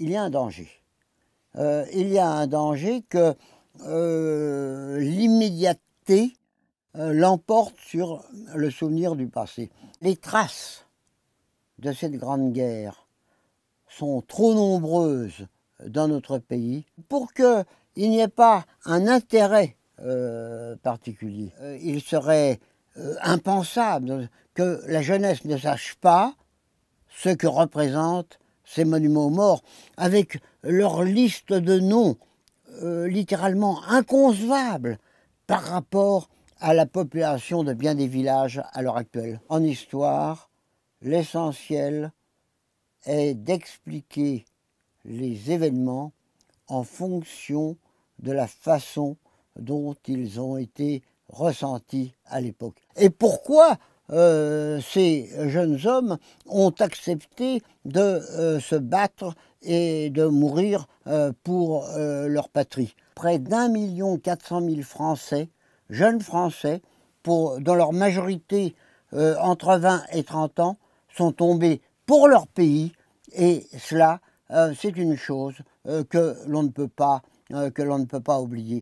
il y a un danger. Euh, il y a un danger que euh, l'immédiateté euh, l'emporte sur le souvenir du passé. Les traces de cette grande guerre sont trop nombreuses dans notre pays pour qu'il n'y ait pas un intérêt particulier. il serait impensable que la jeunesse ne sache pas ce que représente ces monuments aux morts, avec leur liste de noms euh, littéralement inconcevable par rapport à la population de bien des villages à l'heure actuelle. En histoire, l'essentiel est d'expliquer les événements en fonction de la façon dont ils ont été ressentis à l'époque. Et pourquoi euh, ces jeunes hommes ont accepté de euh, se battre et de mourir euh, pour leur patrie. Près d'un million quatre cent mille Français, jeunes Français, pour, dans leur majorité entre 20 et 30 ans, sont tombés pour leur pays et cela, c'est une chose que l'on ne peut pas que l'on ne peut pas oublier.